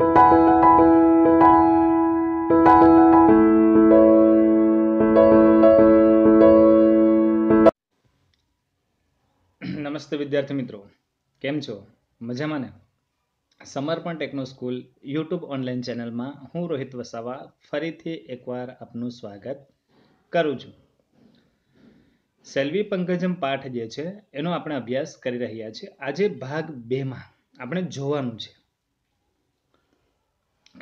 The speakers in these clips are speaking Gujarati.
નમસ્તે વિદ્યાર્થી મિત્રો કેમ છો મજામાં ને સમર્પણ ટેકનો સ્કૂલ યુટ્યુબ ઓનલાઈન ચેનલમાં હું રોહિત વસાવા ફરીથી એકવાર આપનું સ્વાગત કરું છું સેલ્વી પંકજમ પાઠ જે છે એનો આપણે અભ્યાસ કરી રહ્યા છીએ આજે ભાગ બેમાં આપણે જોવાનું છે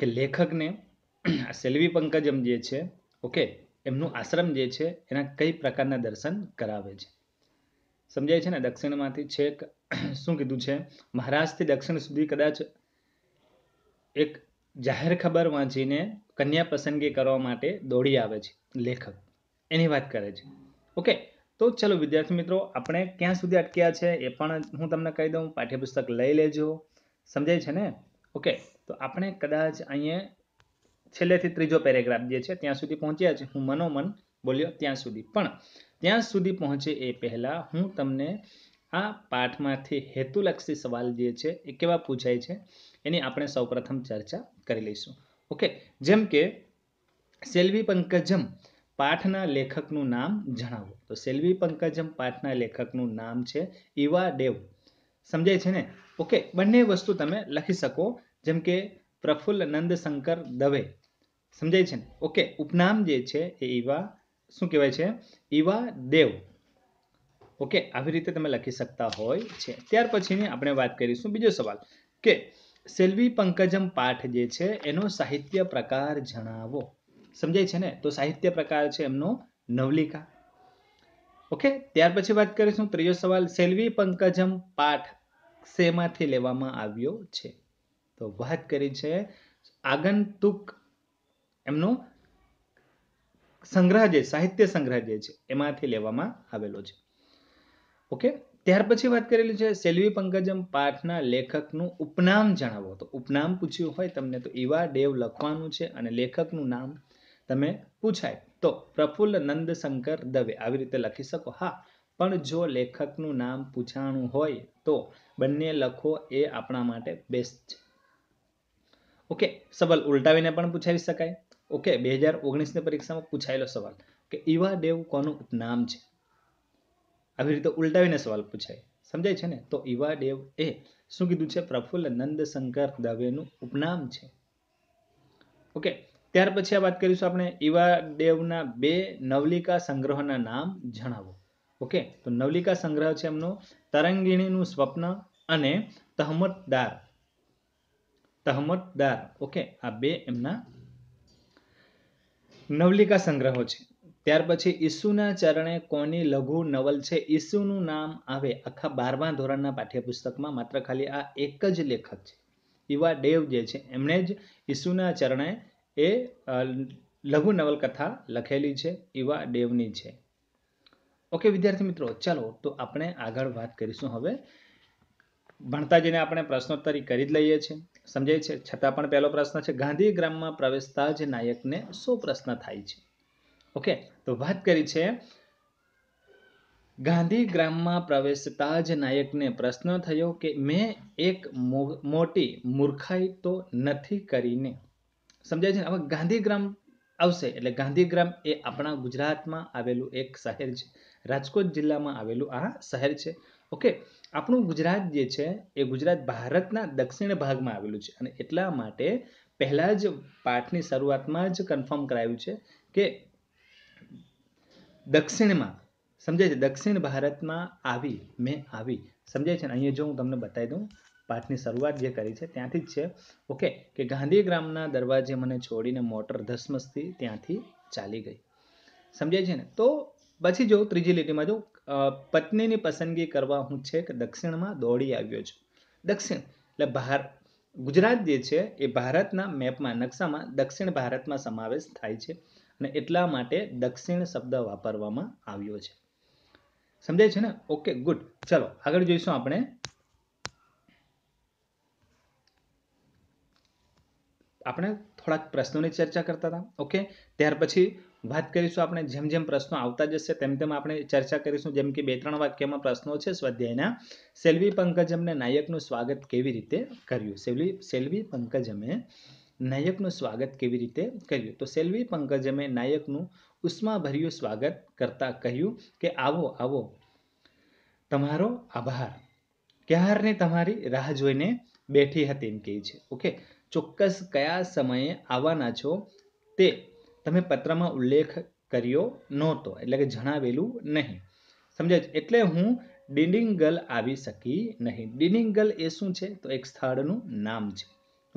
કે લેખકને સેલ્વી પંકજમ જે છે ઓકે એમનું આશ્રમ જે છે એના કઈ પ્રકારના દર્શન કરાવે છે સમજાય છે ને દક્ષિણમાંથી છેક શું કીધું છે મહારાષ્ટ્રથી દક્ષિણ સુધી કદાચ એક જાહેર ખબર વાંચીને કન્યા પસંદગી કરવા માટે દોડી આવે છે લેખક એની વાત કરે છે ઓકે તો ચલો વિદ્યાર્થી મિત્રો આપણે ક્યાં સુધી અટક્યા છે એ પણ હું તમને કહી દઉં પાઠ્યપુસ્તક લઈ લેજો સમજાય છે ને ઓકે તો આપણે કદાચ અહીંયા છેલ્લેથી ત્રીજો પેરેગ્રાફ જે છે ત્યાં સુધી પહોંચ્યા છે હું મનોમન બોલ્યો ત્યાં સુધી પણ ત્યાં સુધી પહોંચે એ પહેલાં હું તમને આ પાઠમાંથી હેતુલક્ષી સવાલ જે છે એ કેવા પૂછાય છે એની આપણે સૌપ્રથમ ચર્ચા કરી લઈશું ઓકે જેમ કે સેલ્વી પંકજમ પાઠના લેખકનું નામ જણાવો તો સેલ્વી પંકજમ પાઠના લેખકનું નામ છે ઈવા ડેવ સમજાય છે ને ઓકે બંને વસ્તુ તમે લખી શકો જેમ કે પ્રફુલ્લ નંદશંકર દવે સમજાય છે ને ઓકે ઉપનામ જે છે એ ઈવા શું કહેવાય છે ઈવા દેવ ઓકે આવી રીતે તમે લખી શકતા હોય છે ત્યાર પછીની આપણે વાત કરીશું બીજો સવાલ કે સેલ્વી પંકજમ પાઠ જે છે એનો સાહિત્ય પ્રકાર જણાવો સમજાય છે ને તો સાહિત્ય પ્રકાર છે એમનો નવલિકા ઓકે ત્યાર પછી વાત કરીશું ત્રીજો સવાલ સેલ્વી પંકજમ પાઠ શેમાંથી લેવામાં આવ્યો છે તો વાત કરી છે આગંતુક એમનો સંગ્રહ જે સાહિત્ય સંગ્રહ જે છે એમાંથી લેવામાં આવેલો છે ઓકે ત્યાર પછી વાત કરેલી છે સેલ્વી પંકજમ પાઠના લેખકનું ઉપનામ જણાવો તો ઉપનામ પૂછ્યું હોય તમને તો ઈવા દેવ લખવાનું છે અને લેખકનું નામ તમે પૂછાય તો પ્રફુલ્લ નંદશંકર દવે આવી રીતે લખી શકો હા પણ જો લેખકનું નામ પૂછાણું હોય તો બંને લખો એ આપણા માટે બેસ્ટ છે ઓકે સવાલ ઉલટાવીને પણ પૂછાવી શકાય ઓકે બે હજાર ઓગણીસની પરીક્ષામાં પૂછાયેલો સવાલ કે ઈવા દેવ કોનું ઉપનામ છે આવી રીતે ઉલટાવીને સવાલ પૂછાય સમજાય છે ને તો ઈવા દેવ એ શું કીધું છે પ્રફુલ્લ નંદશંકર દવેનું ઉપનામ છે ઓકે ત્યાર પછી આ વાત કરીશું આપણે ઈવા દેવના બે નવલિકા સંગ્રહોના નામ જણાવો ઓકે તો નવલિકા સંગ્રહ છે એમનો તરંગીણીનું સ્વપ્ન અને તહમતદાર તહમતદાર ઓકે આ બે એમના નવલિકા સંગ્રહો છે ત્યાર પછી ઈસુના ચરણે કોની લઘુ નવલ છે ઈસુનું નામ આવે આખા બારમા ધોરણના પાઠ્યપુસ્તકમાં માત્ર ખાલી આ એક જ લેખક છે ઈવા દેવ જે છે એમણે જ ઈસુના ચરણે એ લઘુ નવલકથા લખેલી છે ઈવા દેવની છે ઓકે વિદ્યાર્થી મિત્રો ચાલો તો આપણે આગળ વાત કરીશું હવે ભણતા આપણે પ્રશ્નોત્તરી કરી જ લઈએ છીએ સમજાય છે છતાં પણ પહેલો પ્રશ્ન છે ગાંધીગ્રામમાં પ્રવેશતા જ નાયકને શું પ્રશ્ન થાય છે ઓકે તો વાત કરી છે ગાંધીગ્રામમાં પ્રવેશતા જ નાયકને પ્રશ્ન થયો કે મેં એક મોટી મૂર્ખાઈ તો નથી કરીને સમજાય છે હવે ગાંધીગ્રામ આવશે એટલે ગાંધીગ્રામ એ આપણા ગુજરાતમાં આવેલું એક શહેર છે રાજકોટ જિલ્લામાં આવેલું આ શહેર છે ઓકે આપણું ગુજરાત જે છે એ ગુજરાત ભારતના દક્ષિણ ભાગમાં આવેલું છે અને એટલા માટે પહેલાં જ પાઠની શરૂઆતમાં જ કન્ફર્મ કરાયું છે કે દક્ષિણમાં સમજાય છે દક્ષિણ ભારતમાં આવી મેં આવી સમજાય છે ને અહીંયા જો હું તમને બતાવી દઉં પાઠની શરૂઆત જે કરી છે ત્યાંથી જ છે ઓકે કે ગાંધીગ્રામના દરવાજે મને છોડીને મોટર ધસમસથી ત્યાંથી ચાલી ગઈ સમજાય છે ને તો પછી જો ત્રીજી લીટીમાં જો પત્નીની પસંદગી કરવા હું છે કે દક્ષિણમાં દોડી આવ્યો છું દક્ષિણ એટલે ભાર ગુજરાત જે છે એ ભારતના મેપમાં નકશામાં દક્ષિણ ભારતમાં સમાવેશ થાય છે અને એટલા માટે દક્ષિણ શબ્દ વાપરવામાં આવ્યો છે સમજાય છે ને ઓકે ગુડ ચલો આગળ જોઈશું આપણે આપણે થોડાક પ્રશ્નોની ચર્ચા કરતા હતા ઓકે ત્યાર પછી વાત કરીશું આપણે જેમ જેમ પ્રશ્નો આવતા જશે તેમ તેમ આપણે ચર્ચા કરીશું જેમ કે બે ત્રણ વાક્યમાં પ્રશ્નો છે સ્વાધ્યાયના સેલ્વી પંકજમને નાયકનું સ્વાગત કેવી રીતે કર્યું સેલ્વી સેલ્વી પંકજમે નાયકનું સ્વાગત કેવી રીતે કર્યું તો સેલ્વી પંકજમે નાયકનું ઉષ્માભર્યું સ્વાગત કરતા કહ્યું કે આવો આવો તમારો આભાર ક્યારને તમારી રાહ જોઈને બેઠી હતી એમ કહે છે ઓકે ચોક્કસ કયા સમયે આવવાના છો તે તમે પત્રમાં ઉલ્લેખ કર્યો નહોતો એટલે કે જણાવેલું નહીં સમજાય એટલે હું ડિંડિંગલ આવી શકી નહીં ડિનિંગલ એ શું છે તો એક સ્થળનું નામ છે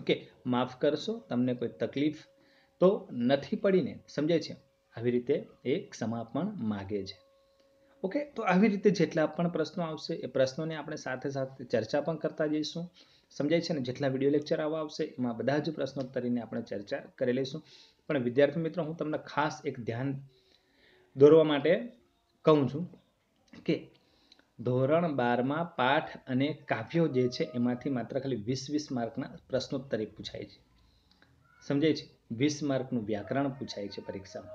ઓકે માફ કરશો તમને કોઈ તકલીફ તો નથી પડીને સમજાય છે આવી રીતે એ ક્ષમાપણ માગે છે ઓકે તો આવી રીતે જેટલા પણ પ્રશ્નો આવશે એ પ્રશ્નોને આપણે સાથે સાથે ચર્ચા પણ કરતા જઈશું સમજાય છે ને જેટલા વિડીયો લેક્ચર આવવા આવશે એમાં બધા જ પ્રશ્નો કરીને આપણે ચર્ચા કરી લઈશું પણ વિદ્યાર્થી મિત્રો હું તમને ખાસ એક ધ્યાન દોરવા માટે કહું છું કે ધોરણ બારમાં પાઠ અને કાવ્યો જે છે એમાંથી માત્ર ખાલી વીસ વીસ માર્કના પ્રશ્નોત્તરી પૂછાય છે સમજાય છે વીસ માર્કનું વ્યાકરણ પૂછાય છે પરીક્ષામાં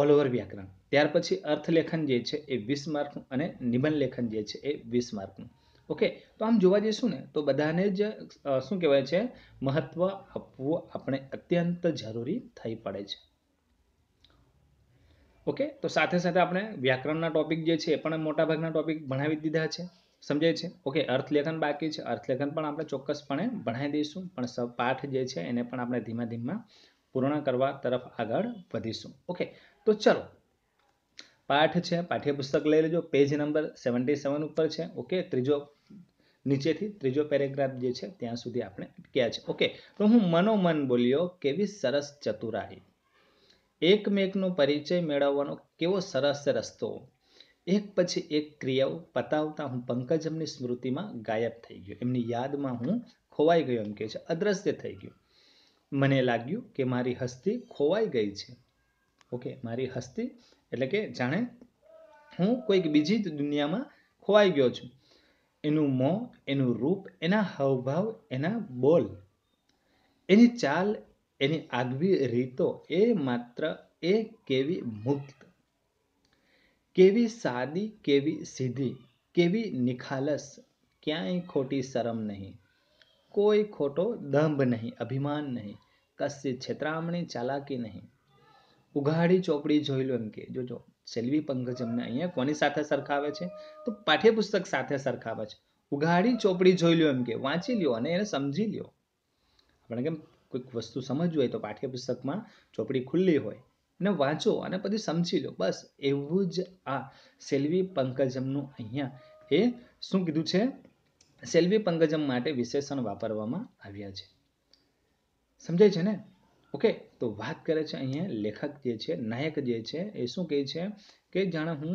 ઓલ ઓવર વ્યાકરણ ત્યાર પછી અર્થલેખન જે છે એ વીસ માર્કનું અને નિબંધ લેખન જે છે એ વીસ માર્કનું ઓકે તો આમ જોવા જઈશું ને તો બધાને જ શું કહેવાય છે મહત્વ આપવું આપણે અત્યંત જરૂરી થઈ પડે છે ઓકે તો સાથે સાથે આપણે વ્યાકરણના ટોપિક જે છે એ પણ મોટાભાગના ટોપિક ભણાવી દીધા છે સમજાય છે ઓકે અર્થલેખન બાકી છે અર્થલેખન પણ આપણે ચોક્કસપણે ભણાવી દઈશું પણ પાઠ જે છે એને પણ આપણે ધીમા ધીમા પૂર્ણ કરવા તરફ આગળ વધીશું ઓકે તો ચલો પાઠ છે પાઠ્યપુસ્તક લઈ લેજો પેજ નંબર સેવન્ટી સેવન ઉપર છે ઓકે ત્રીજો નીચેથી ત્રીજો પેરેગ્રાફ જે છે ત્યાં સુધી આપણે અટક્યા છે ઓકે તો હું મનોમન બોલ્યો કેવી સરસ ચતુરાઈ એકમેકનો પરિચય મેળવવાનો કેવો સરસ રસ્તો એક પછી એક ક્રિયાઓ પતાવતા હું પંકજમની સ્મૃતિમાં ગાયબ થઈ ગયો એમની યાદમાં હું ખોવાઈ ગયો એમ કે છે અદ્રશ્ય થઈ ગયો મને લાગ્યું કે મારી હસ્તી ખોવાઈ ગઈ છે ઓકે મારી હસ્તી એટલે કે જાણે હું કોઈક બીજી જ દુનિયામાં ખોવાઈ ગયો છું એનું મોં એનું રૂપ એના હાવભાવ એના બોલ એની ચાલ એની આગવી રીતો એ માત્ર એ કેવી મુક્ત કેવી સાદી કેવી સીધી કેવી નિખાલસ ક્યાંય ખોટી શરમ નહીં કોઈ ખોટો દંભ નહીં અભિમાન નહીં કશી છેતરામણી ચાલાકી નહીં ઉઘાડી ચોપડી જોઈ લો એમ કે જોજો સેલ્વી પંકજમને અહીંયા કોની સાથે સરખાવે છે તો પાઠ્યપુસ્તક સાથે સરખાવે છે ઉઘાડી ચોપડી જોઈ લ્યો એમ કે વાંચી લ્યો અને એને સમજી લ્યો આપણે કેમ કોઈક વસ્તુ સમજવી હોય તો પાઠ્યપુસ્તકમાં ચોપડી ખુલ્લી હોય અને વાંચો અને પછી સમજી લો બસ એવું જ આ સેલ્વી પંકજમનું અહીંયા એ શું કીધું છે સેલ્વી પંકજમ માટે વિશેષણ વાપરવામાં આવ્યા છે સમજાય છે ને ઓકે તો વાત કરે છે અહીંયા લેખક જે છે નાયક જે છે એ શું કહે છે કે જાણે હું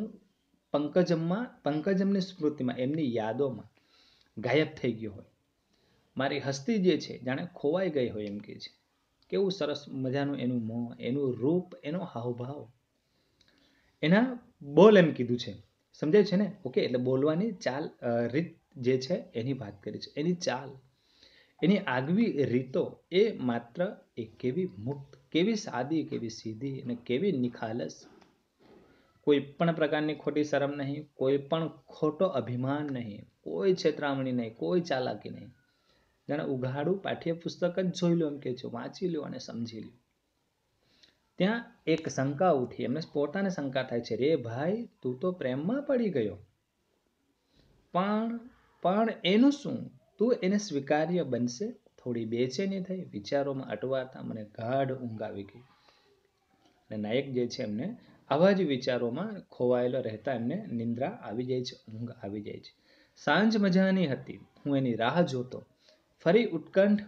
પંકજમમાં પંકજમની સ્મૃતિમાં એમની યાદોમાં ગાયબ થઈ ગયો હોય મારી હસ્તી જે છે જાણે ખોવાઈ ગઈ હોય એમ કહે છે કેવું સરસ મજાનું એનું મોં એનું રૂપ એનો હાવભાવ એના બોલ એમ કીધું છે સમજાય છે ને ઓકે એટલે બોલવાની ચાલ રીત જે છે એની વાત કરી છે એની ચાલ એની આગવી રીતો એ માત્ર એ કેવી મુક્ત કેવી સાદી કેવી સીધી અને કેવી નિખાલસ કોઈ પણ પ્રકારની ખોટી શરમ નહીં કોઈ પણ ખોટો અભિમાન નહીં કોઈ છેતરામણી નહીં કોઈ ચાલાકી નહીં જાણે ઉઘાડું પાઠ્યપુસ્તક જ જોઈ લો એમ કે છે વાંચી લો અને સમજી લો ત્યાં એક શંકા ઉઠી એમને પોતાને શંકા થાય છે રે ભાઈ તું તો પ્રેમમાં પડી ગયો પણ પણ એનું શું તું એને સ્વીકાર્ય બનશે થોડી બેચેની થઈ વિચારોમાં અટવાતા મને ગાઢ ઊંઘ આવી ગઈ અને નાયક જે છે એમને આવા જ વિચારોમાં ખોવાયેલો રહેતા એમને નિંદ્રા આવી જાય છે ઊંઘ આવી જાય છે સાંજ મજાની હતી હું એની રાહ જોતો ફરી ઉત્કંઠ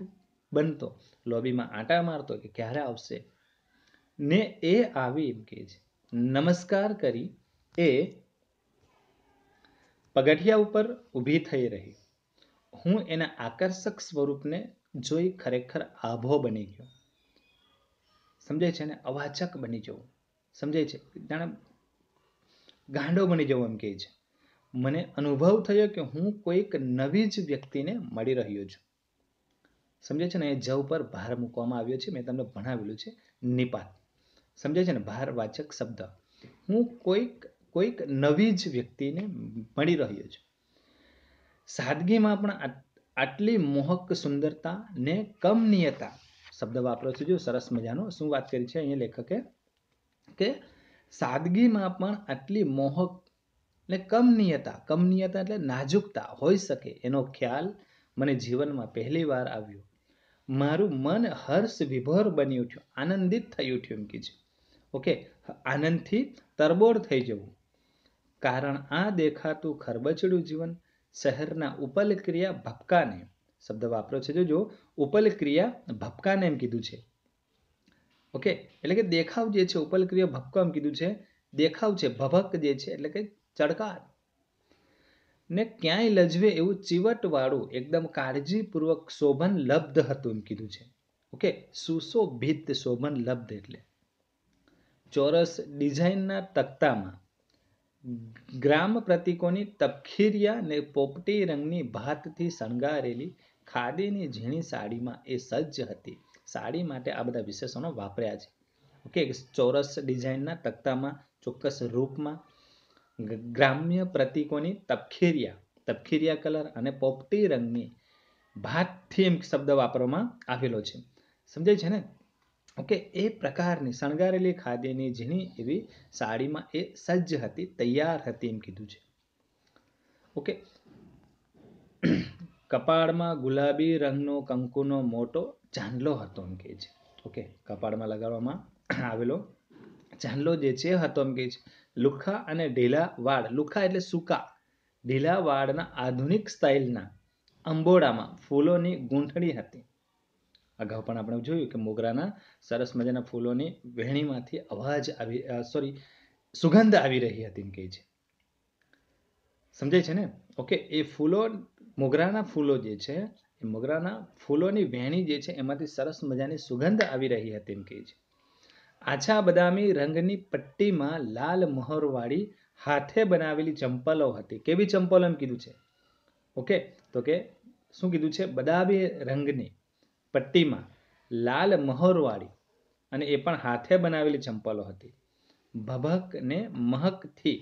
બનતો લોબીમાં આંટા મારતો કે ક્યારે આવશે ને એ આવી એમ કે છે નમસ્કાર કરી એ પગથિયા ઉપર ઊભી થઈ રહી હું એના આકર્ષક સ્વરૂપને જોઈ ખરેખર આભો બની ગયો સમજાય છે ને અવાચક બની જવું સમજાય છે જાણે ગાંડો બની જવું એમ કહે છે મને અનુભવ થયો કે હું કોઈક નવી જ વ્યક્તિને મળી રહ્યો છું સમજાય છે ને એ જ પર ભાર મૂકવામાં આવ્યો છે મેં તમને ભણાવેલું છે નિપાત સમજાય છે ને ભારવાચક શબ્દ હું કોઈક કોઈક નવી જ વ્યક્તિને મળી રહ્યો છું સાદગીમાં પણ આટલી મોહક સુંદરતા ને કમનીયતા શબ્દ વાપરો છો જો સરસ મજાનો શું વાત કરી છે અહીંયા લેખકે કે સાદગીમાં પણ આટલી મોહક ને કમનીયતા કમનીયતા એટલે નાજુકતા હોઈ શકે એનો ખ્યાલ મને જીવનમાં પહેલી વાર આવ્યો મારું મન હર્ષ વિભોર બની ઉઠ્યું આનંદિત થઈ ઉઠ્યું એમ કે છે ઓકે આનંદથી તરબોળ થઈ જવું કારણ આ દેખાતું ખરબચડું જીવન શહેરના ઉપલક્રિયા ભપકાને શબ્દ વાપરો છે જોજો ઉપલક્રિયા ભપકાને એમ કીધું છે ઓકે એટલે કે દેખાવ જે છે ઉપલક્રિયા ભપકો એમ કીધું છે દેખાવ છે ભભક જે છે એટલે કે ચડકાર ને ક્યાંય લજવે એવું ચીવટવાળું એકદમ કાળજીપૂર્વક શોભન લબ્ધ હતું એમ કીધું છે ઓકે સુશોભિત શોભન લબ્ધ એટલે ચોરસ ડિઝાઇનના તક્તામાં ગ્રામ પ્રતિકોની તપખીરિયા ને પોપટી રંગની ભાતથી શણગારેલી ખાદીની ઝીણી સાડીમાં એ સજ્જ હતી સાડી માટે આ બધા વિશેષણો વાપર્યા છે ઓકે ચોરસ ડિઝાઇનના તક્તામાં ચોક્કસ રૂપમાં ગ્રામ્ય પ્રતિકોની તપખીરિયા તપખીરિયા કલર અને પોપટી રંગની ભાતથી થીમ શબ્દ વાપરવામાં આવેલો છે સમજાય છે ને ઓકે એ પ્રકારની શણગારેલી ખાદીની ઝીણી એવી સાડીમાં એ સજ્જ હતી તૈયાર હતી એમ કીધું છે ઓકે કપાળમાં ગુલાબી રંગનો કંકુનો મોટો ચાંદલો હતો એમ કહે છે ઓકે કપાળમાં લગાવવામાં આવેલો ચાંદલો જે છે હતો એમ કહે છે લુખા અને ઢીલા વાળ લુખા એટલે સૂકા ઢીલા વાળના આધુનિક સ્ટાઇલના અંબોડામાં ફૂલોની ગૂંથણી હતી અગાઉ પણ આપણે જોયું કે મોગરાના સરસ મજાના ફૂલોની વહેણીમાંથી અવાજ આવી સોરી સુગંધ આવી રહી હતી એમ કહે છે સમજાય છે ને ઓકે એ ફૂલો મોગરાના ફૂલો જે છે એ મોગરાના ફૂલોની વહેણી જે છે એમાંથી સરસ મજાની સુગંધ આવી રહી હતી એમ કહે છે આછા બદામી રંગની પટ્ટીમાં લાલ મહોરવાળી હાથે બનાવેલી ચંપલો હતી કેવી ચંપલો એમ કીધું છે ઓકે તો કે શું કીધું છે બદામી રંગની પટ્ટીમાં લાલ મહોરવાળી અને એ પણ હાથે બનાવેલી ચંપલો હતી ભભક ને મહકથી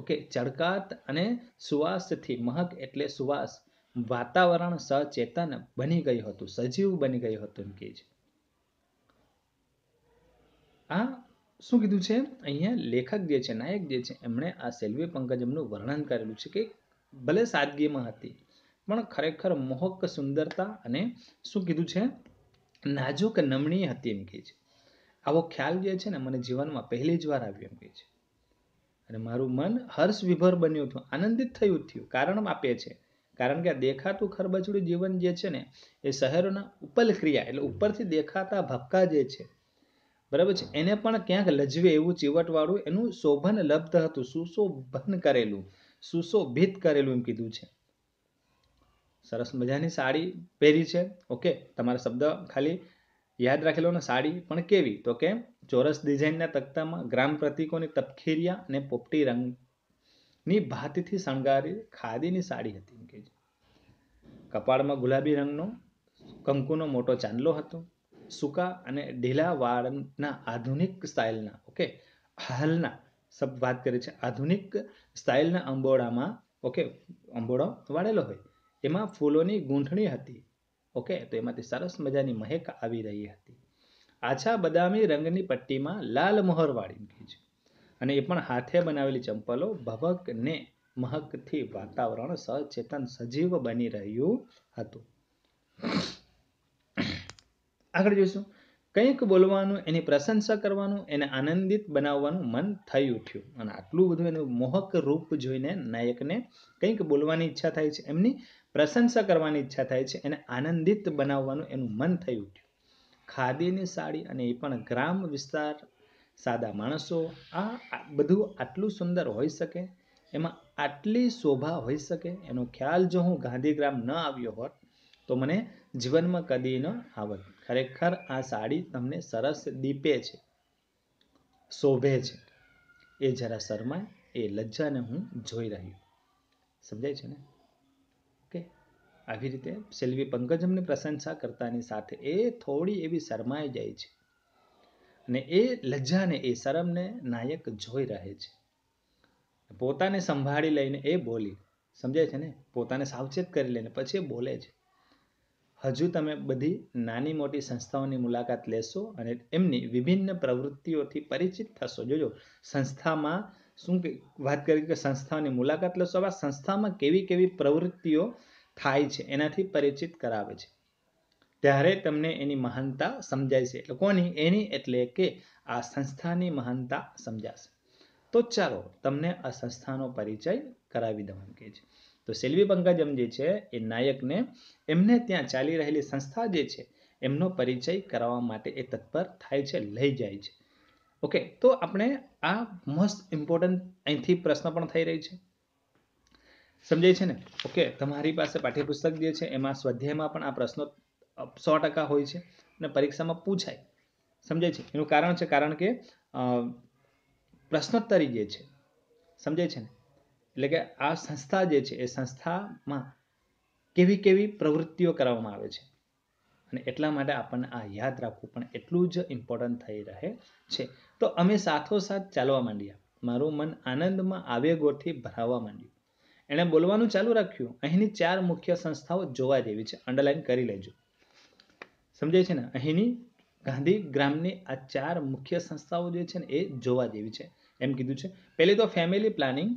ઓકે ચડકાત અને સુવાસથી મહક એટલે સુવાસ વાતાવરણ સચેતન બની ગયું હતું સજીવ બની ગયું હતું એમ કહે છે આ શું કીધું છે અહીંયા લેખક જે છે નાયક જે છે એમણે આ સેલ્વી પંકજમનું વર્ણન કરેલું છે કે ભલે સાદગીમાં હતી પણ ખરેખર મોહક સુંદરતા અને શું કીધું છે નાજુક નમણીય હતી એમ કહે છે આવો ખ્યાલ જે છે ને મને જીવનમાં પહેલી જ વાર આવ્યો એમ કહે છે અને મારું મન હર્ષ વિભર બન્યું હતું આનંદિત થયું થયું કારણ આપે છે કારણ કે આ દેખાતું ખરબચડું જીવન જે છે ને એ શહેરોના ઉપલ ક્રિયા એટલે ઉપરથી દેખાતા ભપકા જે છે બરાબર છે એને પણ ક્યાંક લજવે એવું ચીવટવાળું એનું શોભન લબ્ધ હતું સુશોભન કરેલું સુશોભિત કરેલું એમ કીધું છે સરસ મજાની સાડી પહેરી છે ઓકે તમારા શબ્દ ખાલી યાદ રાખેલો ને સાડી પણ કેવી તો કે ચોરસ ડિઝાઇનના તખ્તામાં ગ્રામ પ્રતિકોની તપખીરિયા અને પોપટી રંગની ભાતીથી શણગારી ખાદીની સાડી હતી કપાળમાં ગુલાબી રંગનો કંકુનો મોટો ચાંદલો હતો સૂકા અને ઢીલા વાળના આધુનિક સ્ટાઇલના ઓકે હાલના શબ્દ વાત કરે છે આધુનિક સ્ટાઇલના અંબોડામાં ઓકે અંબોડો વાળેલો હોય તેમાં ફૂલોની ગૂંથણી હતી ઓકે તો એમાંથી સરસ મજાની મહેક આવી રહી હતી આછા બદામી રંગની પટ્ટીમાં લાલ મહોરવાળી છે અને એ પણ હાથે બનાવેલી ચંપલો ભવકને મહકથી વાતાવરણ સચેતન સજીવ બની રહ્યું હતું આગળ જોઈશું કંઈક બોલવાનું એની પ્રશંસા કરવાનું એને આનંદિત બનાવવાનું મન થઈ ઉઠ્યું અને આટલું બધું એનું મોહક રૂપ જોઈને નાયકને કંઈક બોલવાની ઈચ્છા થાય છે એમની પ્રશંસા કરવાની ઈચ્છા થાય છે એને આનંદિત બનાવવાનું એનું મન થઈ ઉઠ્યું ખાદીની સાડી અને એ પણ ગ્રામ વિસ્તાર સાદા માણસો આ બધું આટલું સુંદર હોઈ શકે એમાં આટલી શોભા હોઈ શકે એનો ખ્યાલ જો હું ગાંધીગ્રામ ન આવ્યો હોત તો મને જીવનમાં કદી ન આવત ખરેખર આ સાડી તમને સરસ દીપે છે શોભે છે એ જરા શરમાય એ લજ્જાને હું જોઈ રહ્યો સમજાય છે ને આવી રીતે સેલ્વી પંકજમની પ્રશંસા કરતાની સાથે એ થોડી એવી શરમાઈ જાય છે અને એ લજ્જાને એ શરમને નાયક જોઈ રહે છે પોતાને સંભાળી લઈને એ બોલી સમજાય છે ને પોતાને સાવચેત કરી લઈને પછી બોલે છે હજુ તમે બધી નાની મોટી સંસ્થાઓની મુલાકાત લેશો અને એમની વિભિન્ન પ્રવૃત્તિઓથી પરિચિત થશો જોજો સંસ્થામાં શું વાત કરી કે સંસ્થાઓની મુલાકાત લેશો આવા સંસ્થામાં કેવી કેવી પ્રવૃત્તિઓ થાય છે એનાથી પરિચિત કરાવે છે ત્યારે તમને એની મહાનતા સમજાય છે એટલે કોની એની એટલે કે આ સંસ્થાની મહાનતા સમજાશે તો ચાલો તમને આ સંસ્થાનો પરિચય કરાવી દઉં કે છે તો સેલ્વી પંકજમ જે છે એ નાયકને એમને ત્યાં ચાલી રહેલી સંસ્થા જે છે એમનો પરિચય કરાવવા માટે એ તત્પર થાય છે લઈ જાય છે ઓકે તો આપણે આ મોસ્ટ ઇમ્પોર્ટન્ટ અહીંથી પ્રશ્ન પણ થઈ રહી છે સમજાય છે ને ઓકે તમારી પાસે પાઠ્યપુસ્તક જે છે એમાં સ્વાધ્યાયમાં પણ આ પ્રશ્નો સો ટકા હોય છે અને પરીક્ષામાં પૂછાય સમજાય છે એનું કારણ છે કારણ કે પ્રશ્નોત્તરી જે છે સમજાય છે ને એટલે કે આ સંસ્થા જે છે એ સંસ્થામાં કેવી કેવી પ્રવૃત્તિઓ કરવામાં આવે છે અને એટલા માટે આપણને આ યાદ રાખવું પણ એટલું જ ઇમ્પોર્ટન્ટ થઈ રહે છે તો અમે સાથોસાથ ચાલવા માંડ્યા મારું મન આનંદમાં આવેગોથી ભરાવા માંડ્યું એણે બોલવાનું ચાલુ રાખ્યું અહીંની ચાર મુખ્ય સંસ્થાઓ જોવા જેવી છે અંડરલાઈન કરી લેજો સમજાય છે ને અહીંની ગાંધી ગ્રામની આ ચાર મુખ્ય સંસ્થાઓ જે છે ને એ જોવા જેવી છે એમ કીધું છે પહેલી તો ફેમિલી પ્લાનિંગ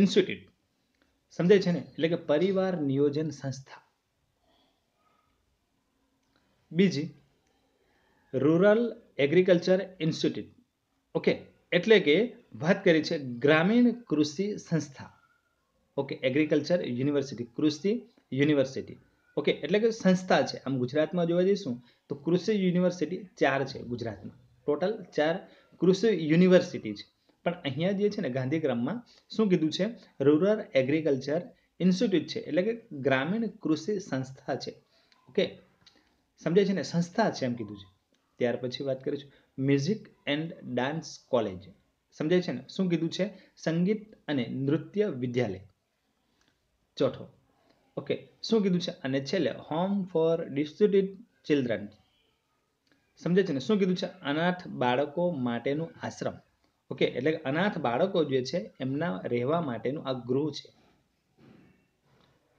ઇન્સ્ટિટ્યૂટ સમજાય છે ને એટલે કે પરિવાર નિયોજન સંસ્થા બીજી રૂરલ એગ્રીકલ્ચર ઇન્સ્ટિટ્યૂટ ઓકે એટલે કે વાત કરી છે ગ્રામીણ કૃષિ સંસ્થા ઓકે એગ્રીકલ્ચર યુનિવર્સિટી કૃષિ યુનિવર્સિટી ઓકે એટલે કે સંસ્થા છે આમ ગુજરાતમાં જોવા જઈશું તો કૃષિ યુનિવર્સિટી ચાર છે ગુજરાતમાં ટોટલ ચાર કૃષિ યુનિવર્સિટી છે પણ અહીંયા જે છે ને ગાંધીગ્રામમાં શું કીધું છે રૂરલ એગ્રીકલ્ચર ઇન્સ્ટિટ્યૂટ છે એટલે કે ગ્રામીણ કૃષિ સંસ્થા છે ઓકે સમજાય છે ને સંસ્થા છે એમ કીધું છે ત્યાર પછી વાત કરીશું મ્યુઝિક એન્ડ ડાન્સ કોલેજ સમજાય છે ને શું કીધું છે સંગીત અને નૃત્ય વિદ્યાલય ચોથો ઓકે શું કીધું છે અને છેલ્લે હોમ ફોર ડિસ્ટ્યુટેડ ચિલ્ડ્રન સમજે છે ને શું કીધું છે અનાથ બાળકો માટેનું આશ્રમ ઓકે એટલે અનાથ બાળકો જે છે એમના રહેવા માટેનું આ ગૃહ છે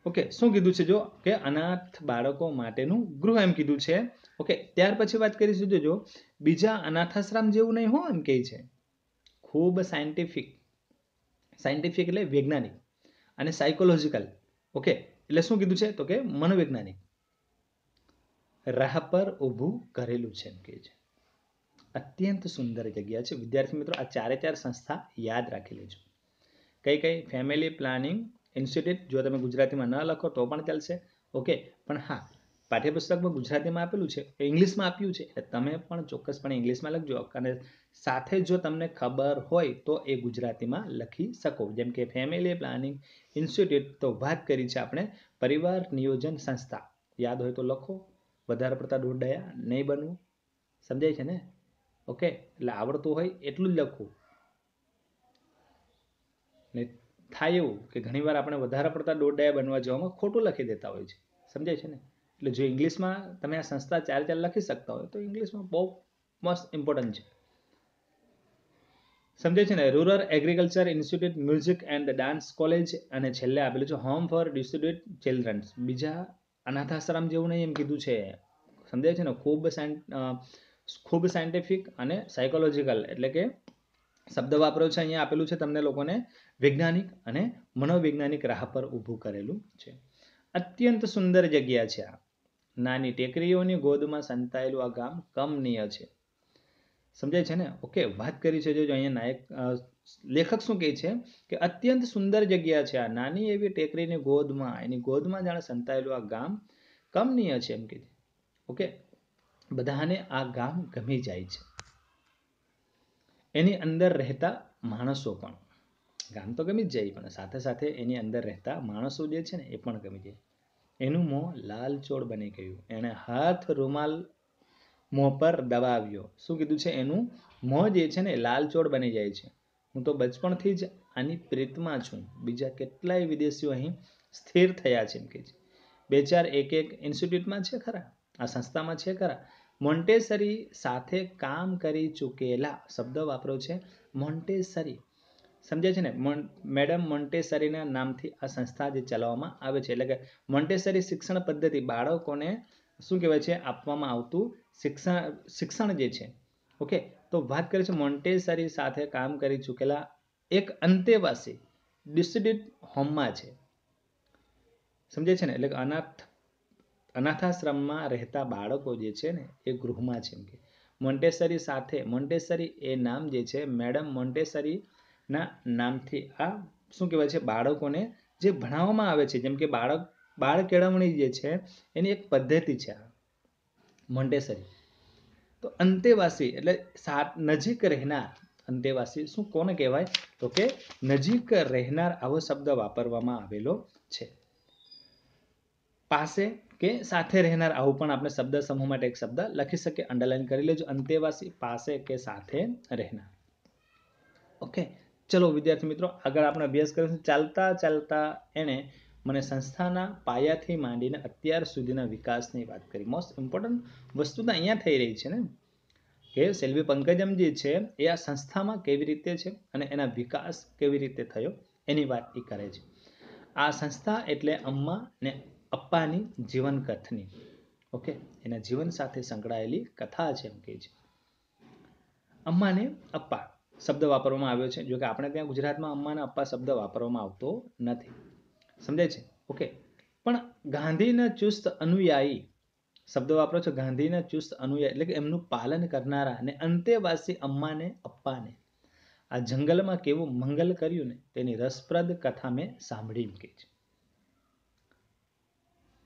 ઓકે શું કીધું છે જો કે અનાથ બાળકો માટેનું ગૃહ એમ કીધું છે ઓકે ત્યાર પછી વાત કરીશું જો બીજા અનાથાશ્રમ જેવું નહીં હો એમ કહે છે ખૂબ સાયન્ટિફિક સાયન્ટિફિક એટલે વૈજ્ઞાનિક અને સાયકોલોજીકલ ઓકે એટલે શું કીધું છે તો કે મનોવૈજ્ઞાનિક રાહ પર ઊભું કરેલું છે એમ કહે છે અત્યંત સુંદર જગ્યા છે વિદ્યાર્થી મિત્રો આ ચારે ચાર સંસ્થા યાદ રાખી લેજો કઈ કઈ ફેમિલી પ્લાનિંગ ઇન્સ્ટિટ્યૂટ જો તમે ગુજરાતીમાં ન લખો તો પણ ચાલશે ઓકે પણ હા પાઠ્યપુસ્તકમાં ગુજરાતીમાં આપેલું છે એ ઇંગ્લિશમાં આપ્યું છે એટલે તમે પણ ચોક્કસપણે ઇંગ્લિશમાં લખજો અને સાથે જો તમને ખબર હોય તો એ ગુજરાતીમાં લખી શકો જેમ કે ફેમિલી પ્લાનિંગ ઇન્સ્ટિટ્યૂટ તો વાત કરી છે આપણે પરિવાર નિયોજન સંસ્થા યાદ હોય તો લખો વધારે પડતા દોડાયા નહીં બનવું સમજાય છે ને ઓકે એટલે આવડતું હોય એટલું જ લખવું ને થાય એવું કે ઘણીવાર આપણે વધારે પડતા દોડાયા બનવા જવામાં ખોટું લખી દેતા હોય છે સમજાય છે ને એટલે જો ઇંગ્લિશમાં તમે આ સંસ્થા ચાર ચાર લખી શકતા હોય તો ઇંગ્લિશમાં બહુ મસ્ત ઇમ્પોર્ટન્ટ છે સમજે છે ને rural agriculture institute music and dance college અને છેલ્લે આપેલું છે હોમ ફોર ડિસ્ટ્રીબ્યુટ ચિલ્ડ્રન્સ બીજા અનાથાશ્રમ જેવું નહીં એમ કીધું છે સમજાય છે ને ખૂબ ખૂબ સાયન્ટિફિક અને સાયકોલોજીકલ એટલે કે શબ્દ વાપરો છે અહીંયા આપેલું છે તમને લોકોને વૈજ્ઞાનિક અને મનોવૈજ્ઞાનિક રાહ પર ઊભું કરેલું છે અત્યંત સુંદર જગ્યા છે આ નાની ટેકરીઓની ગોદમાં સંતાયેલું આ ગામ કમનીય છે સમજાય છે ને ઓકે વાત કરી છે જો અહીંયા નાયક લેખક શું કહે છે કે અત્યંત સુંદર જગ્યા છે આ નાની એવી ટેકરીની ગોદમાં એની ગોદમાં જાણે સંતાયેલું આ ગામ કમનીય છે એમ કે ઓકે બધાને આ ગામ ગમી જાય છે એની અંદર રહેતા માણસો પણ ગામ તો ગમી જ જાય પણ સાથે સાથે એની અંદર રહેતા માણસો જે છે ને એ પણ ગમી જાય એનું મોં લાલચોળ બની ગયું એણે હાથ રૂમાલ મોં પર દબાવ્યો શું કીધું છે એનું મોં જે છે ને લાલચોળ બની જાય છે હું તો બચપણથી જ આની પ્રીતમાં છું બીજા કેટલાય વિદેશીઓ અહીં સ્થિર થયા છે એમ કે છે બે ચાર એક એક ઇન્સ્ટિટ્યૂટમાં છે ખરા આ સંસ્થામાં છે ખરા મોન્ટેસરી સાથે કામ કરી ચૂકેલા શબ્દ વાપરો છે મોન્ટેસરી સમજાય છે ને મેડમ મોન્ટેસરીના નામથી આ સંસ્થા જે ચલાવવામાં આવે છે એટલે કે મોન્ટેસરી શિક્ષણ પદ્ધતિ બાળકોને શું કહેવાય છે આપવામાં આવતું શિક્ષણ શિક્ષણ જે છે ઓકે તો વાત કરીએ છીએ મોન્ટેસરી સાથે કામ કરી ચૂકેલા એક અંતેવાસી ડિસ્ટ્રીબ્યુટ હોમમાં છે સમજે છે ને એટલે કે અનાથ અનાથાશ્રમમાં રહેતા બાળકો જે છે ને એ ગૃહમાં છે એમ કે મોન્ટેસરી સાથે મોન્ટેસરી એ નામ જે છે મેડમ મોન્ટેસરી ના નામથી આ શું કહેવાય છે બાળકોને જે ભણાવવામાં આવે છે જેમ કે બાળક બાળ કેળવણી જે છે એની એક પદ્ધતિ છે આ મોન્ટેસરી તો અંતેવાસી એટલે સાત નજીક રહેનાર અંતેવાસી શું કોને કહેવાય તો કે નજીક રહેનાર આવો શબ્દ વાપરવામાં આવેલો છે પાસે કે સાથે રહેનાર આવું પણ આપણે શબ્દ સમૂહ માટે એક શબ્દ લખી શકીએ અંડરલાઈન કરી લેજો અંતેવાસી પાસે કે સાથે રહેનાર ઓકે ચલો વિદ્યાર્થી મિત્રો આગળ આપણે અભ્યાસ કરીશું ચાલતા ચાલતા એણે મને સંસ્થાના પાયાથી માંડીને અત્યાર સુધીના વિકાસની વાત કરી મોસ્ટ ઇમ્પોર્ટન્ટ વસ્તુ તો અહીંયા થઈ રહી છે ને કે સેલ્વી પંકજમ જે છે એ આ સંસ્થામાં કેવી રીતે છે અને એના વિકાસ કેવી રીતે થયો એની વાત એ કરે છે આ સંસ્થા એટલે અમ્મા ને અપ્પાની જીવન કથની ઓકે એના જીવન સાથે સંકળાયેલી કથા છે એમ કહે છે અમ્માને અપ્પા શબ્દ વાપરવામાં આવ્યો છે જો કે આપણે ત્યાં ગુજરાતમાં અમ્માના અપ્પા શબ્દ વાપરવામાં આવતો નથી સમજાય છે ઓકે પણ ગાંધીના ચુસ્ત અનુયાયી શબ્દ વાપરો છો ગાંધીના ચુસ્ત અનુયાયી એટલે કે એમનું પાલન કરનારા અને અંતેવાસી અમ્માને અપ્પાને આ જંગલમાં કેવું મંગલ કર્યું ને તેની રસપ્રદ કથા મેં સાંભળી મૂકી છે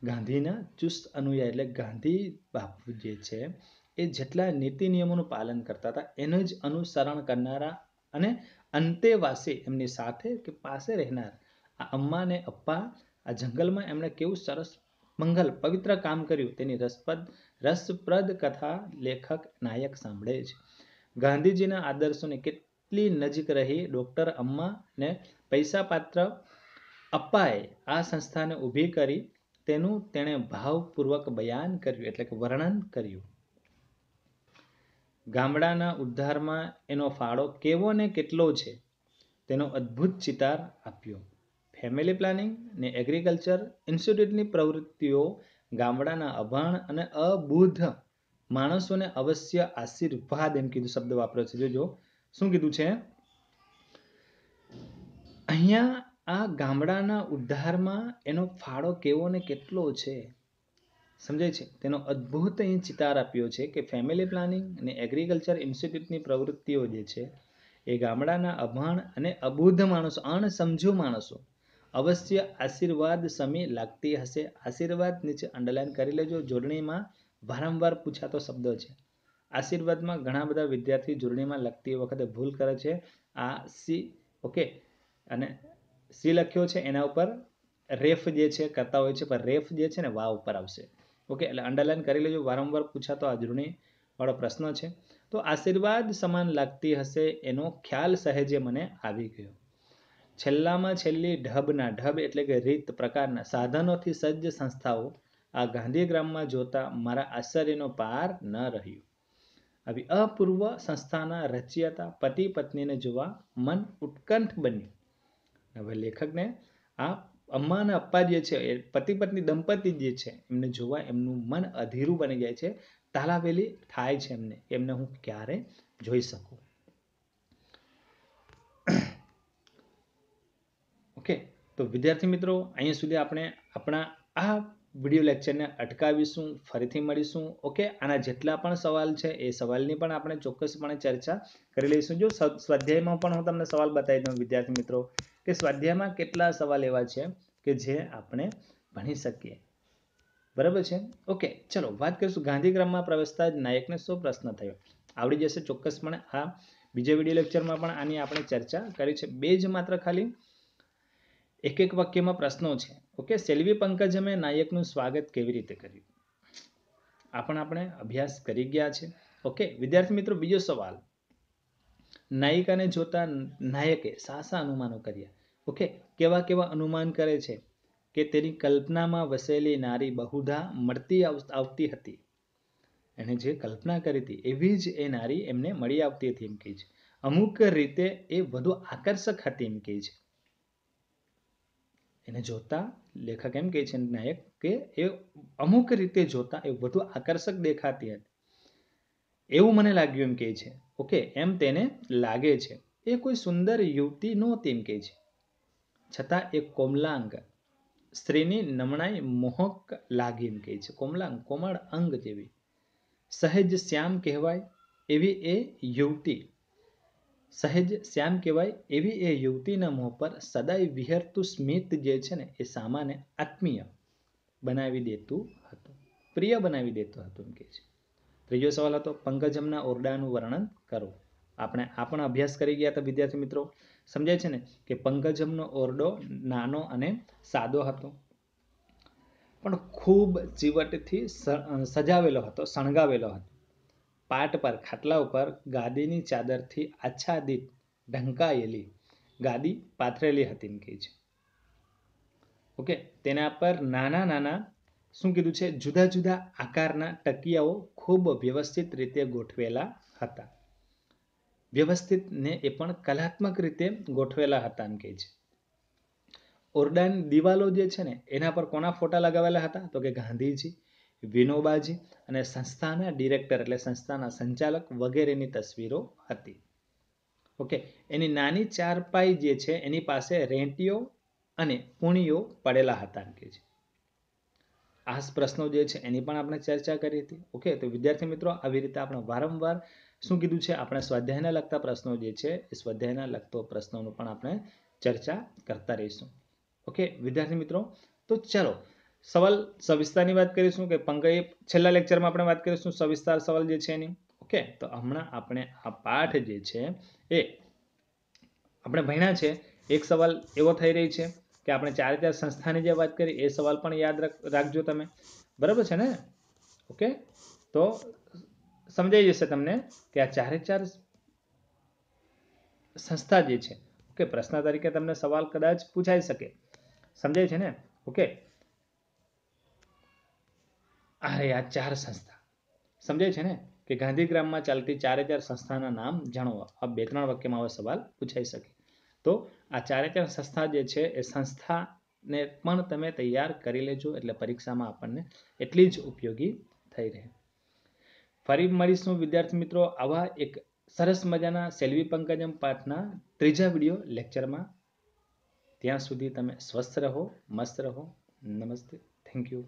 ગાંધીના ચુસ્ત અનુયાયી એટલે ગાંધી બાપુ જે છે એ જેટલા નીતિ નિયમોનું પાલન કરતા હતા એનું જ અનુસરણ કરનારા અને અંતેવાસી એમની સાથે કે પાસે રહેનાર આ અમ્મા ને અપ્પા આ જંગલમાં એમણે કેવું સરસ મંગલ પવિત્ર કામ કર્યું તેની રસપ્રદ રસપ્રદ કથા લેખક નાયક સાંભળે છે ગાંધીજીના આદર્શોને કેટલી નજીક રહી ડૉક્ટર અમ્માને પૈસાપાત્ર અપ્પાએ આ સંસ્થાને ઊભી કરી તેનું તેણે ભાવપૂર્વક બયાન કર્યું એટલે કે વર્ણન કર્યું ગામડાના ઉદ્ધારમાં એનો ફાળો કેવો ને કેટલો છે તેનો અદ્ભુત ચિતાર આપ્યો ફેમિલી પ્લાનિંગ ને એગ્રીકલ્ચર ઇન્સ્ટિટ્યૂટની પ્રવૃત્તિઓ ગામડાના અભાણ અને અબુદ્ધ માણસોને અવશ્ય આશીર્વાદ એમ કીધું શબ્દ વાપર્યો છે જોજો શું કીધું છે અહીંયા આ ગામડાના ઉદ્ધારમાં એનો ફાળો કેવો ને કેટલો છે સમજાય છે તેનો અદ્ભુત અહીં ચિતાર આપ્યો છે કે ફેમિલી પ્લાનિંગ અને એગ્રીકલ્ચર ઇન્સ્ટિટ્યૂટની પ્રવૃત્તિઓ જે છે એ ગામડાના અભાણ અને અબુદ્ધ માણસો અણસમજુ માણસો અવશ્ય આશીર્વાદ સમી લાગતી હશે આશીર્વાદ નીચે અંડરલાઇન કરી લેજો જોડણીમાં વારંવાર પૂછાતો શબ્દ છે આશીર્વાદમાં ઘણા બધા વિદ્યાર્થી જોડણીમાં લખતી વખતે ભૂલ કરે છે આ સી ઓકે અને સી લખ્યો છે એના ઉપર રેફ જે છે કરતા હોય છે પણ રેફ જે છે ને વાવ ઉપર આવશે ઓકે એટલે અંડરલાઇન કરી લેજો વારંવાર પૂછાતો આ વાળો પ્રશ્ન છે તો આશીર્વાદ સમાન લાગતી હશે એનો ખ્યાલ સહેજે મને આવી ગયો છેલ્લામાં છેલ્લી ઢબના ઢબ એટલે કે રીત પ્રકારના સાધનોથી સજ્જ સંસ્થાઓ આ ગાંધીગ્રામમાં જોતા મારા આશ્ચર્યનો પાર ન રહ્યો આવી અપૂર્વ સંસ્થાના રચયતા પતિ પત્નીને જોવા મન ઉત્કંઠ બન્યું હવે લેખકને આ અમ્મા અને અપ્પા જે છે એ પતિ પત્ની દંપતી જે છે એમને જોવા એમનું મન અધીરું બની જાય છે તાલાવેલી થાય છે એમને એમને હું ક્યારે જોઈ શકું ઓકે તો વિદ્યાર્થી મિત્રો અહીંયા સુધી આપણે આપણા આ વિડીયો લેક્ચરને અટકાવીશું ફરીથી મળીશું ઓકે આના જેટલા પણ સવાલ છે એ સવાલની પણ આપણે ચોક્કસપણે ચર્ચા કરી લઈશું જો સ્વાધ્યાયમાં પણ હું તમને સવાલ બતાવી દઉં વિદ્યાર્થી મિત્રો કે સ્વાધ્યાયમાં કેટલા સવાલ એવા છે કે જે આપણે ભણી શકીએ બરાબર છે ઓકે ચલો વાત કરીશું ગાંધીગ્રામમાં પ્રવેશતા જ નાયકને શું પ્રશ્ન થયો આવડી જશે ચોક્કસપણે આ બીજા વિડીયો લેક્ચરમાં પણ આની આપણે ચર્ચા કરી છે બે જ માત્ર ખાલી એક એક વાક્યમાં પ્રશ્નો છે ઓકે સેલ્વી પંકજમે નાયકનું સ્વાગત કેવી રીતે કર્યું આ પણ આપણે અભ્યાસ કરી ગયા છે ઓકે વિદ્યાર્થી મિત્રો બીજો સવાલ નાયિકાને જોતા નાયકે સાસા અનુમાનો કર્યા ઓકે કેવા કેવા અનુમાન કરે છે કે તેની કલ્પનામાં વસેલી નારી બહુધા મળતી આવતી હતી એણે જે કલ્પના કરી હતી એવી જ એ નારી એમને મળી આવતી હતી એમ કહે છે અમુક રીતે એ વધુ આકર્ષક હતી એમ કહે છે એને જોતા લેખક એમ કહે છે નાયક કે એ અમુક રીતે જોતા એ વધુ આકર્ષક દેખાતી હતી એવું મને લાગ્યું એમ કહે છે ઓકે એમ તેને લાગે છે એ કોઈ સુંદર યુવતી નહોતી એમ કહે છે છતાં એ કોમલાંગ સ્ત્રીની નમણાઈ મોહક લાગી એમ કહે છે કોમલાંગ કોમળ અંગ જેવી સહેજ શ્યામ કહેવાય એવી એ યુવતી સહેજ શ્યામ કહેવાય એવી એ યુવતીના મોં પર સદાય વિહરતું સ્મિત જે છે ને એ સામાને આત્મીય બનાવી દેતું હતું પ્રિય બનાવી દેતું હતું એમ કહે છે ત્રીજો સવાલ હતો પંકજમના ઓરડાનું વર્ણન કરો આપણે આ પણ અભ્યાસ કરી ગયા હતા વિદ્યાર્થી મિત્રો સમજાય છે ને કે પંકજમનો ઓરડો નાનો અને સાદો હતો પણ ખૂબ ચીવટથી સજાવેલો હતો શણગાવેલો હતો પાટ પર ખાટલા ઉપર ગાદીની ચાદરથી આચ્છાદિત ઢંકાયેલી ગાદી પાથરેલી હતી એમ છે ઓકે તેના પર નાના નાના શું કીધું છે જુદા જુદા આકારના ટકિયાઓ ખૂબ વ્યવસ્થિત રીતે ગોઠવેલા હતા વ્યવસ્થિત ને એ પણ કલાત્મક રીતે ગોઠવેલા હતા એમ કે છે ઓરડાની દિવાલો જે છે ને એના પર કોના ફોટા લગાવેલા હતા તો કે ગાંધીજી વિનોબાજી અને સંસ્થાના ડિરેક્ટર એટલે સંસ્થાના સંચાલક વગેરેની તસવીરો હતી ઓકે એની નાની ચારપાઈ જે છે એની પાસે રેંટીઓ અને પૂણીઓ પડેલા હતા એમ કે છે આ પ્રશ્નો જે છે એની પણ આપણે ચર્ચા કરી હતી ઓકે તો વિદ્યાર્થી મિત્રો આવી રીતે આપણે વારંવાર શું કીધું છે આપણે સ્વાધ્યાયને લગતા પ્રશ્નો જે છે એ સ્વાધ્યાયના લગતો પ્રશ્નોનું પણ આપણે ચર્ચા કરતા રહીશું ઓકે વિદ્યાર્થી મિત્રો તો ચાલો સવાલ સવિસ્તારની વાત કરીશું કે પંકજે છેલ્લા લેક્ચરમાં આપણે વાત કરીશું સવિસ્તાર સવાલ જે છે એની ઓકે તો હમણાં આપણે આ પાઠ જે છે એ આપણે ભણ્યા છે એક સવાલ એવો થઈ રહી છે કે આપણે ચારિત્ર સંસ્થાની જે વાત કરી એ સવાલ પણ યાદ રાખજો તમે બરાબર છે ને ઓકે તો સમજાઈ જશે તમને કે આ ચારે ચાર સંસ્થા જે છે ઓકે પ્રશ્ન તરીકે તમને સવાલ કદાચ પૂછાઈ શકે સમજાય છે ને ઓકે અરે આ ચાર સંસ્થા સમજાય છે ને કે ગાંધીગ્રામમાં ચાલતી ચારે ચાર સંસ્થાના નામ જાણો આ બે ત્રણ વાક્યમાં હવે સવાલ પૂછાઈ શકે તો આ ચારેચાર સંસ્થા જે છે એ સંસ્થાને પણ તમે તૈયાર કરી લેજો એટલે પરીક્ષામાં આપણને એટલી જ ઉપયોગી થઈ રહે ફરી મળીશું વિદ્યાર્થી મિત્રો આવા એક સરસ મજાના સેલ્વી પંકજમ પાઠના ત્રીજા વિડીયો લેક્ચરમાં ત્યાં સુધી તમે સ્વસ્થ રહો મસ્ત રહો નમસ્તે થેન્ક યુ